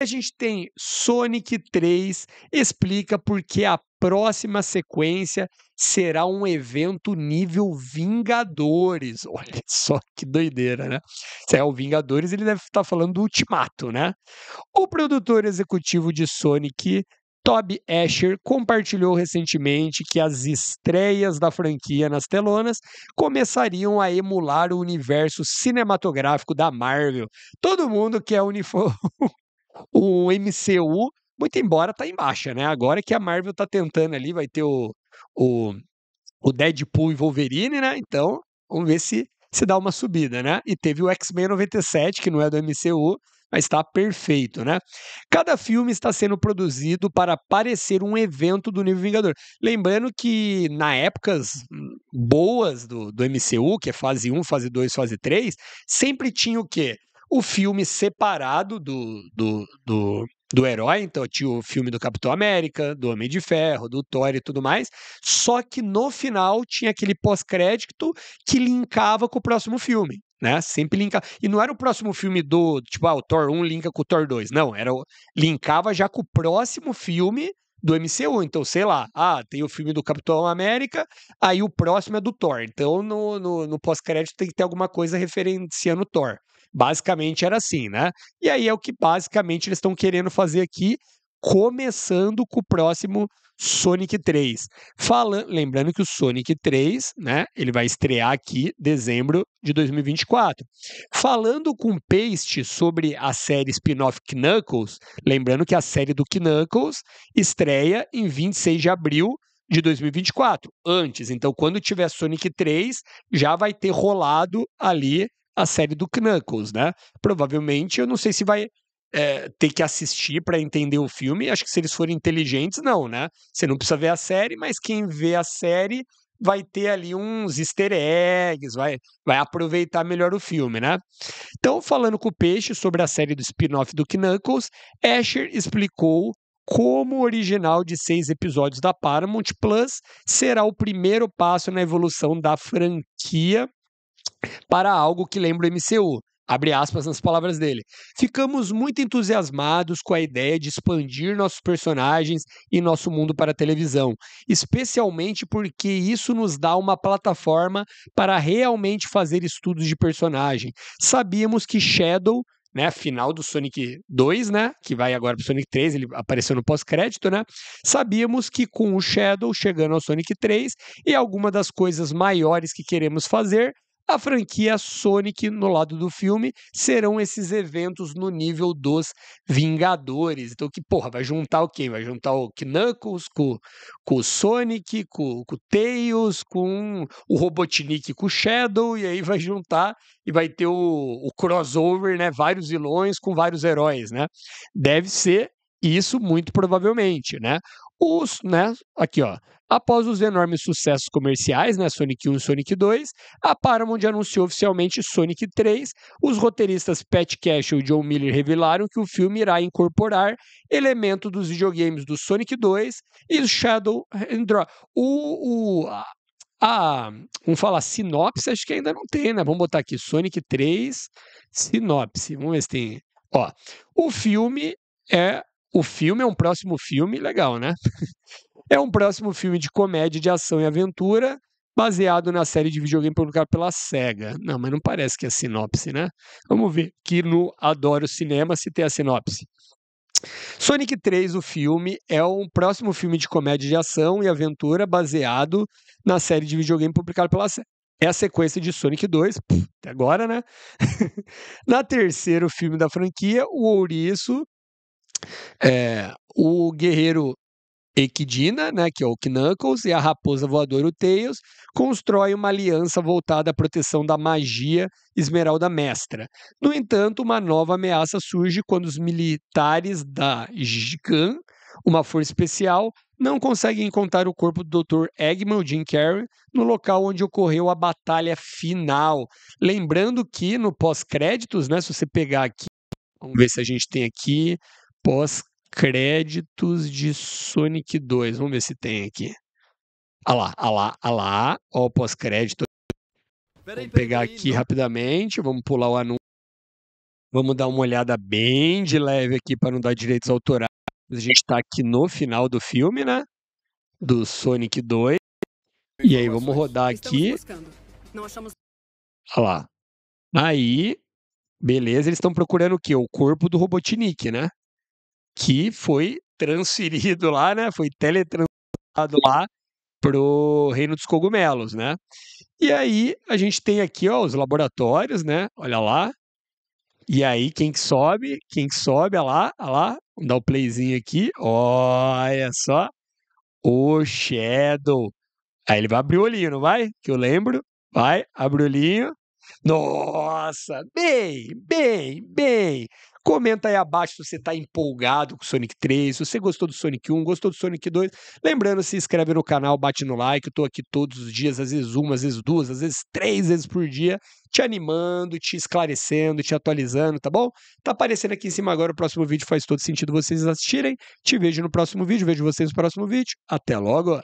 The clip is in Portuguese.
a gente tem Sonic 3 explica porque a próxima sequência será um evento nível Vingadores. Olha só que doideira, né? Se é o Vingadores, ele deve estar tá falando do Ultimato, né? O produtor executivo de Sonic, Toby Asher, compartilhou recentemente que as estreias da franquia nas telonas começariam a emular o universo cinematográfico da Marvel. Todo mundo quer uniforme o MCU, muito embora tá em baixa, né? Agora que a Marvel tá tentando ali, vai ter o, o, o Deadpool e Wolverine, né? Então, vamos ver se se dá uma subida, né? E teve o X-Men 97, que não é do MCU, mas está perfeito, né? Cada filme está sendo produzido para parecer um evento do nível Vingador. Lembrando que na épocas boas do, do MCU, que é fase 1, fase 2, fase 3, sempre tinha o quê? o filme separado do, do, do, do herói, então tinha o filme do Capitão América, do Homem de Ferro, do Thor e tudo mais, só que no final tinha aquele pós-crédito que linkava com o próximo filme. Né? Sempre linkava. E não era o próximo filme do, tipo, ah, o Thor 1 linka com o Thor 2. Não, era o, linkava já com o próximo filme do MCU. Então, sei lá, ah, tem o filme do Capitão América, aí o próximo é do Thor. Então, no, no, no pós-crédito tem que ter alguma coisa referenciando o Thor. Basicamente era assim, né? E aí é o que basicamente eles estão querendo fazer aqui, começando com o próximo Sonic 3. Fala, lembrando que o Sonic 3, né, ele vai estrear aqui dezembro de 2024. Falando com Paste sobre a série spin-off Knuckles, lembrando que a série do Knuckles estreia em 26 de abril de 2024, antes. Então, quando tiver Sonic 3, já vai ter rolado ali a série do Knuckles, né? Provavelmente, eu não sei se vai é, ter que assistir para entender o filme. Acho que se eles forem inteligentes, não, né? Você não precisa ver a série, mas quem vê a série vai ter ali uns easter eggs, vai, vai aproveitar melhor o filme, né? Então, falando com o Peixe sobre a série do spin-off do Knuckles, Asher explicou como o original de seis episódios da Paramount Plus será o primeiro passo na evolução da franquia para algo que lembra o MCU. Abre aspas nas palavras dele. Ficamos muito entusiasmados com a ideia de expandir nossos personagens e nosso mundo para a televisão, especialmente porque isso nos dá uma plataforma para realmente fazer estudos de personagem. Sabíamos que Shadow né, final do Sonic 2, né, que vai agora para o Sonic 3, ele apareceu no pós-crédito, né, sabíamos que com o Shadow chegando ao Sonic 3 e alguma das coisas maiores que queremos fazer, a franquia Sonic no lado do filme serão esses eventos no nível dos Vingadores. Então, que porra, vai juntar o quê? Vai juntar o Knuckles com, com o Sonic, com, com o Tails, com o Robotnik com o Shadow, e aí vai juntar e vai ter o, o crossover, né? Vários vilões com vários heróis, né? Deve ser isso muito provavelmente, né? os, né, aqui ó, após os enormes sucessos comerciais, né, Sonic 1 e Sonic 2, a Paramount anunciou oficialmente Sonic 3. Os roteiristas Pat Cashel e John Miller revelaram que o filme irá incorporar elementos dos videogames do Sonic 2 e Shadow and Draw. O, o, a, vamos falar, sinopse, acho que ainda não tem, né? Vamos botar aqui Sonic 3, sinopse. Vamos ver se tem. Ó, o filme é o filme é um próximo filme legal, né? é um próximo filme de comédia, de ação e aventura, baseado na série de videogame publicada pela SEGA. Não, mas não parece que é sinopse, né? Vamos ver que no Adoro Cinema se tem a sinopse. Sonic 3, o filme, é um próximo filme de comédia de ação e aventura baseado na série de videogame publicada pela SEGA. É a sequência de Sonic 2, até agora, né? na terceira, o filme da franquia, o ouriço é, o guerreiro Equidina, né, que é o Knuckles, e a raposa voadora, o Tails, constrói uma aliança voltada à proteção da magia Esmeralda Mestra. No entanto, uma nova ameaça surge quando os militares da GICAN, uma força especial, não conseguem encontrar o corpo do Dr. Eggman, Jim Carrey, no local onde ocorreu a batalha final. Lembrando que no pós-créditos, né, se você pegar aqui, vamos ver se a gente tem aqui, pós-créditos de Sonic 2. Vamos ver se tem aqui. Olha ah lá, olha ah lá, olha ah lá. Olha o pós-crédito. Vamos pegar aqui rapidamente. Vamos pular o anúncio. Vamos dar uma olhada bem de leve aqui para não dar direitos autorais. A gente está aqui no final do filme, né? Do Sonic 2. E aí, vamos rodar aqui. Olha lá. Aí, beleza, eles estão procurando o quê? O corpo do Robotnik, né? que foi transferido lá, né? Foi teletransportado lá pro Reino dos Cogumelos, né? E aí a gente tem aqui, ó, os laboratórios, né? Olha lá. E aí quem que sobe? Quem que sobe? Olha lá, olha lá. Vamos dar o um playzinho aqui. Olha só. O Shadow. Aí ele vai abrir o olhinho, não vai? Que eu lembro. Vai, abre o olhinho. Nossa, bem, bem, bem. Comenta aí abaixo se você está empolgado com Sonic 3, se você gostou do Sonic 1, gostou do Sonic 2. Lembrando, se inscreve no canal, bate no like. Eu tô aqui todos os dias, às vezes uma, às vezes duas, às vezes três vezes por dia, te animando, te esclarecendo, te atualizando, tá bom? Tá aparecendo aqui em cima agora o próximo vídeo, faz todo sentido vocês assistirem. Te vejo no próximo vídeo, vejo vocês no próximo vídeo. Até logo!